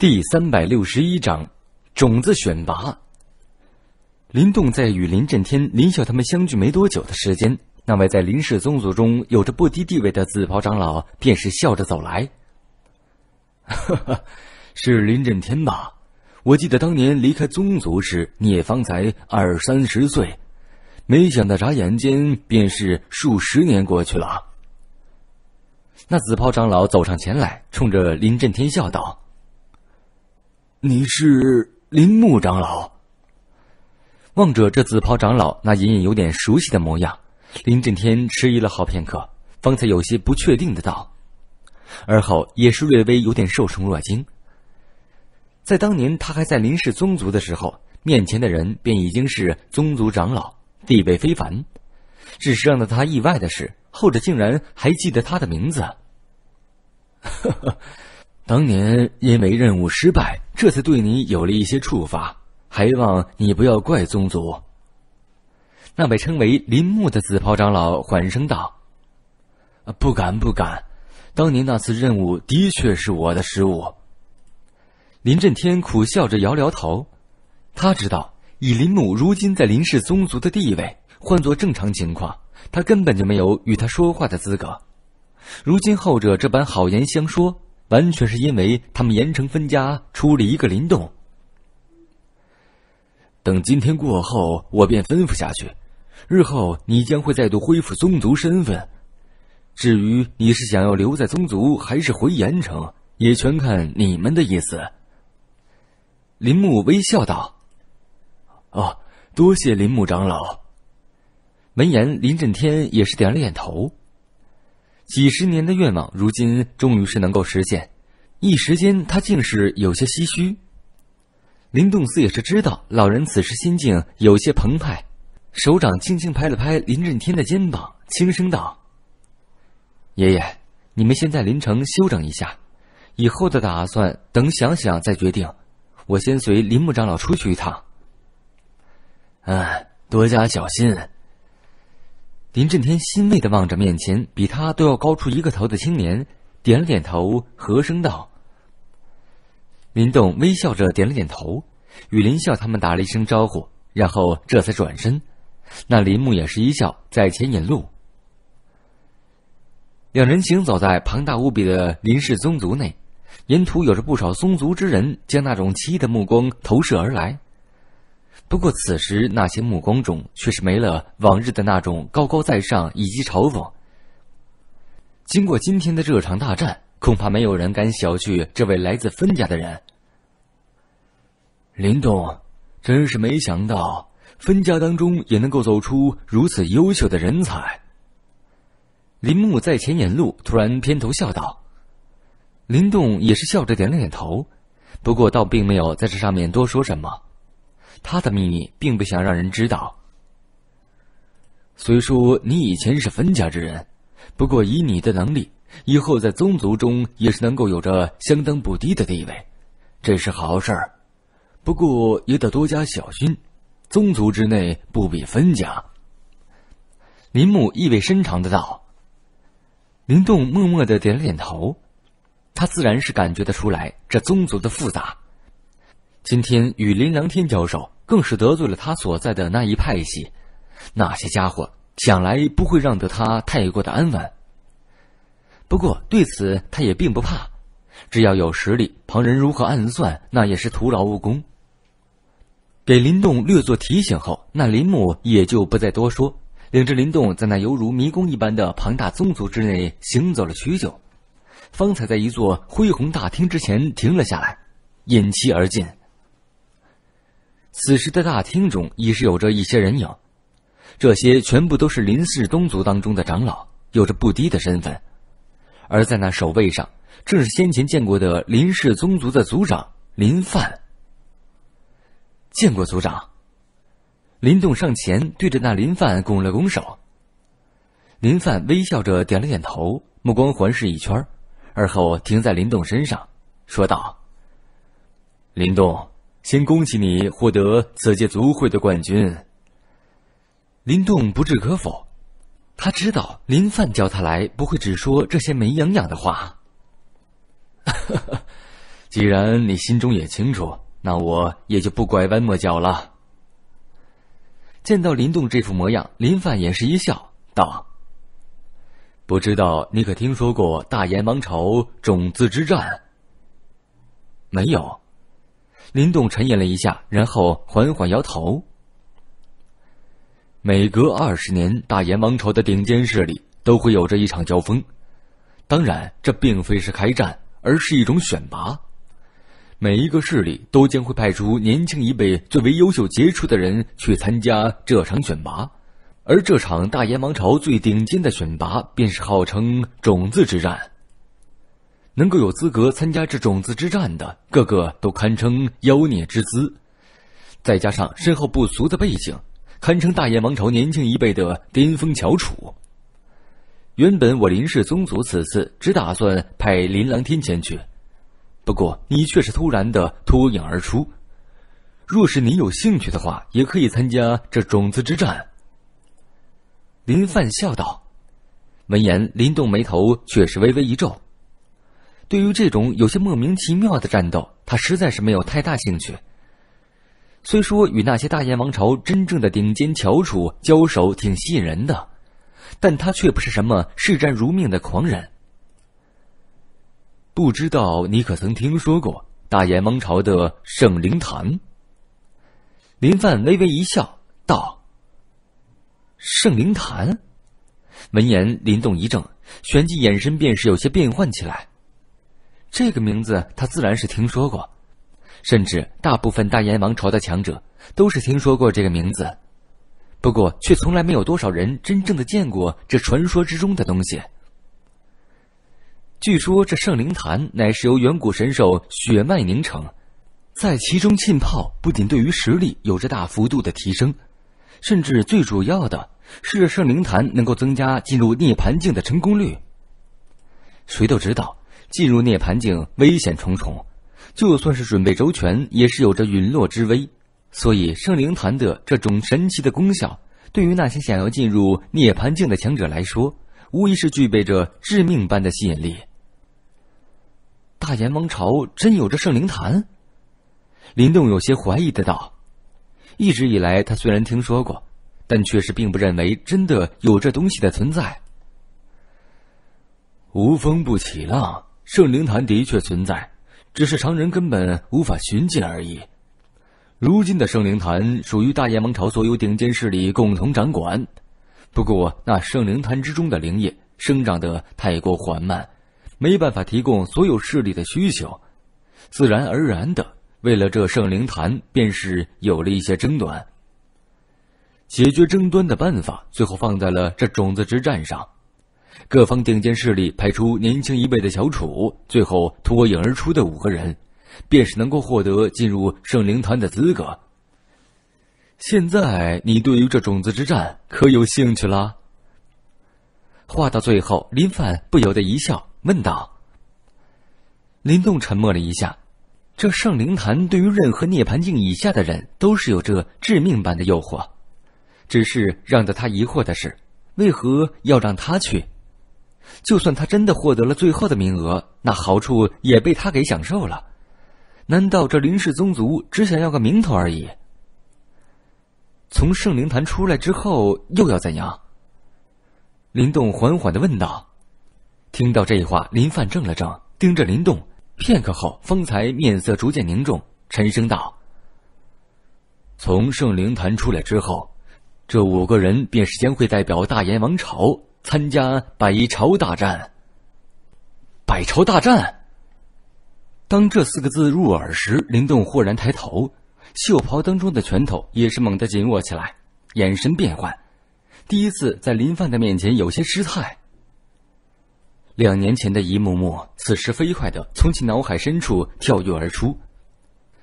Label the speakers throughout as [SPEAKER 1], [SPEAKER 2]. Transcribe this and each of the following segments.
[SPEAKER 1] 第三百六十一章，种子选拔。林动在与林震天、林晓他们相聚没多久的时间，那位在林氏宗族中有着不低地位的紫袍长老便是笑着走来。哈哈，是林震天吧？我记得当年离开宗族时，你也方才二三十岁，没想到眨眼间便是数十年过去了。那紫袍长老走上前来，冲着林震天笑道。你是林木长老。望着这紫袍长老那隐隐有点熟悉的模样，林震天迟疑了好片刻，方才有些不确定的道，而后也是略微有点受宠若惊。在当年他还在林氏宗族的时候，面前的人便已经是宗族长老，地位非凡。只是让他意外的是，后者竟然还记得他的名字。呵呵。当年因为任务失败，这次对你有了一些处罚，还望你不要怪宗族。那被称为林木的紫袍长老缓声道：“不敢不敢，当年那次任务的确是我的失误。”林震天苦笑着摇摇头，他知道以林木如今在林氏宗族的地位，换做正常情况，他根本就没有与他说话的资格。如今后者这般好言相说。完全是因为他们盐城分家出了一个林动。等今天过后，我便吩咐下去，日后你将会再度恢复宗族身份。至于你是想要留在宗族，还是回盐城，也全看你们的意思。林木微笑道：“哦，多谢林木长老。”闻言，林震天也是点了点头。几十年的愿望，如今终于是能够实现，一时间他竟是有些唏嘘。林动思也是知道老人此时心境有些澎湃，手掌轻轻拍了拍林震天的肩膀，轻声道：“爷爷，你们先在林城休整一下，以后的打算等想想再决定。我先随林木长老出去一趟。嗯，多加小心。”林震天欣慰的望着面前比他都要高出一个头的青年，点了点头，和声道：“林动微笑着点了点头，与林笑他们打了一声招呼，然后这才转身。那林木也是一笑，在前引路。两人行走在庞大无比的林氏宗族内，沿途有着不少宗族之人，将那种奇异的目光投射而来。”不过，此时那些目光中却是没了往日的那种高高在上以及嘲讽。经过今天的这场大战，恐怕没有人敢小觑这位来自分家的人。林动，真是没想到，分家当中也能够走出如此优秀的人才。林木在前引路，突然偏头笑道：“林动也是笑着点了点头，不过倒并没有在这上面多说什么。”他的秘密并不想让人知道。虽说你以前是分家之人，不过以你的能力，以后在宗族中也是能够有着相当不低的地位，这是好事儿。不过也得多加小心，宗族之内不比分家。”林木意味深长的道。林动默默的点了点头，他自然是感觉得出来这宗族的复杂。今天与林良天交手，更是得罪了他所在的那一派系，那些家伙想来不会让得他太过的安稳。不过对此他也并不怕，只要有实力，旁人如何暗算那也是徒劳无功。给林动略作提醒后，那林木也就不再多说，领着林动在那犹如迷宫一般的庞大宗族之内行走了许久，方才在一座恢宏大厅之前停了下来，引其而进。此时的大厅中已是有着一些人影，这些全部都是林氏宗族当中的长老，有着不低的身份。而在那守卫上，正是先前见过的林氏宗族的族长林范。见过族长，林动上前对着那林范拱了拱手。林范微笑着点了点头，目光环视一圈，而后停在林动身上，说道：“林动。”先恭喜你获得此届族会的冠军。林动不置可否，他知道林范叫他来不会只说这些没营养的话。既然你心中也清楚，那我也就不拐弯抹角了。见到林动这副模样，林范也是一笑，道：“不知道你可听说过大炎王朝种子之战？”没有。林动沉吟了一下，然后缓缓摇头。每隔二十年，大燕王朝的顶尖势力都会有着一场交锋，当然，这并非是开战，而是一种选拔。每一个势力都将会派出年轻一辈最为优秀杰出的人去参加这场选拔，而这场大燕王朝最顶尖的选拔，便是号称“种子之战”。能够有资格参加这种子之战的，个个都堪称妖孽之姿，再加上身后不俗的背景，堪称大燕王朝年轻一辈的巅峰翘楚。原本我林氏宗族此次只打算派林琅天前去，不过你却是突然的脱颖而出。若是你有兴趣的话，也可以参加这种子之战。”林范笑道。闻言，林动眉头却是微微一皱。对于这种有些莫名其妙的战斗，他实在是没有太大兴趣。虽说与那些大燕王朝真正的顶尖翘楚交手挺吸引人的，但他却不是什么视战如命的狂人。不知道你可曾听说过大燕王朝的圣灵坛？林范微微一笑，道：“圣灵坛。”闻言，林动一怔，旋即眼神便是有些变幻起来。这个名字他自然是听说过，甚至大部分大燕王朝的强者都是听说过这个名字，不过却从来没有多少人真正的见过这传说之中的东西。据说这圣灵坛乃是由远古神兽血脉凝成，在其中浸泡，不仅对于实力有着大幅度的提升，甚至最主要的是圣灵坛能够增加进入涅槃境的成功率。谁都知道。进入涅槃境危险重重，就算是准备周全，也是有着陨落之危。所以圣灵坛的这种神奇的功效，对于那些想要进入涅槃境的强者来说，无疑是具备着致命般的吸引力。大炎王朝真有着圣灵坛？林动有些怀疑的道。一直以来，他虽然听说过，但却是并不认为真的有这东西的存在。无风不起浪。圣灵坛的确存在，只是常人根本无法寻见而已。如今的圣灵坛属于大燕王朝所有顶尖势力共同掌管，不过那圣灵坛之中的灵液生长得太过缓慢，没办法提供所有势力的需求，自然而然的，为了这圣灵坛便是有了一些争端。解决争端的办法，最后放在了这种子之战上。各方顶尖势力派出年轻一辈的小楚，最后脱颖而出的五个人，便是能够获得进入圣灵坛的资格。现在你对于这种子之战可有兴趣啦？话到最后，林范不由得一笑，问道：“林动沉默了一下，这圣灵坛对于任何涅槃境以下的人都是有着致命般的诱惑，只是让得他疑惑的是，为何要让他去？”就算他真的获得了最后的名额，那好处也被他给享受了。难道这林氏宗族只想要个名头而已？从圣灵坛出来之后又要怎样？林动缓缓的问道。听到这话，林范怔了怔，盯着林动，片刻后方才面色逐渐凝重，沉声道：“从圣灵坛出来之后，这五个人便是将会代表大燕王朝。”参加百朝大战。百朝大战。当这四个字入耳时，林动豁然抬头，袖袍当中的拳头也是猛地紧握起来，眼神变幻。第一次在林范的面前有些失态。两年前的一幕幕，此时飞快的从其脑海深处跳跃而出。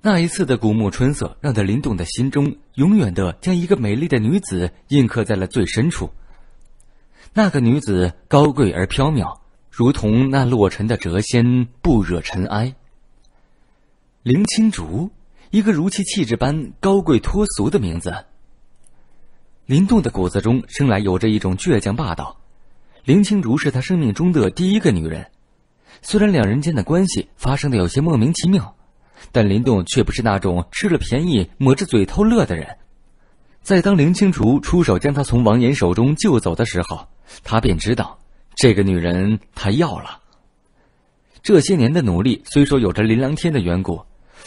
[SPEAKER 1] 那一次的古木春色，让他灵动的心中永远的将一个美丽的女子印刻在了最深处。那个女子高贵而飘渺，如同那落尘的谪仙，不惹尘埃。林青竹，一个如其气质般高贵脱俗的名字。林动的骨子中生来有着一种倔强霸道。林青竹是他生命中的第一个女人，虽然两人间的关系发生的有些莫名其妙，但林动却不是那种吃了便宜抹着嘴偷乐的人。在当林青竹出手将他从王岩手中救走的时候。他便知道，这个女人他要了。这些年的努力虽说有着林琅天的缘故，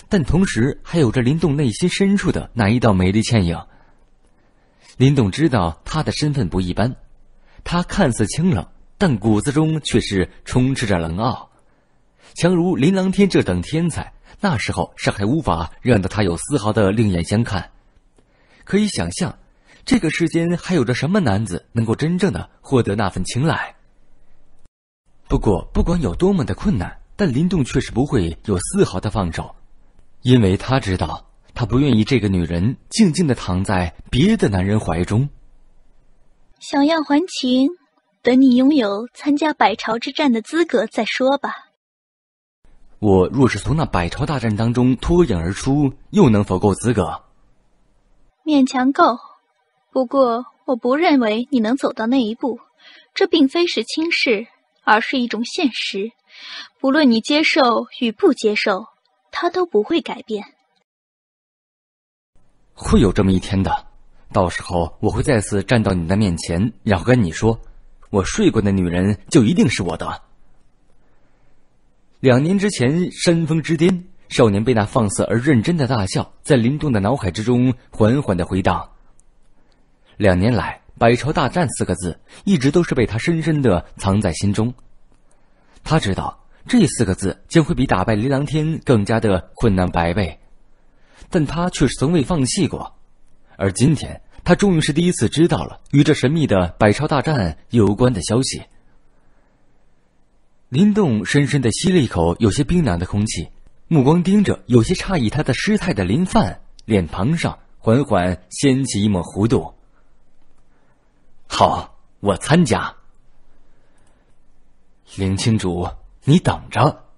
[SPEAKER 1] 但同时还有着林动内心深处的那一道美丽倩影。林动知道他的身份不一般，他看似清冷，但骨子中却是充斥着冷傲。强如林琅天这等天才，那时候是还无法让得他有丝毫的另眼相看，可以想象。这个世间还有着什么男子能够真正的获得那份青睐？不过，不管有多么的困难，但林动却是不会有丝毫的放手，因为他知道，他不愿意这个女人静静的躺在别的男人怀中。想要还情，等你拥有参加百朝之战的资格再说吧。我若是从那百朝大战当中脱颖而出，又能否够资格？勉强够。不过，我不认为你能走到那一步。这并非是轻视，而是一种现实。不论你接受与不接受，它都不会改变。会有这么一天的，到时候我会再次站到你的面前，然后跟你说：“我睡过的女人就一定是我的。”两年之前，山峰之巅，少年被那放肆而认真的大笑，在林动的脑海之中缓缓的回荡。两年来，“百朝大战”四个字一直都是被他深深的藏在心中。他知道这四个字将会比打败林琅天更加的困难百倍，但他却从未放弃过。而今天，他终于是第一次知道了与这神秘的百朝大战有关的消息。林动深深的吸了一口有些冰凉的空气，目光盯着有些诧异他的失态的林范，脸庞上缓缓掀起一抹弧度。好，我参加。林青竹，你等着。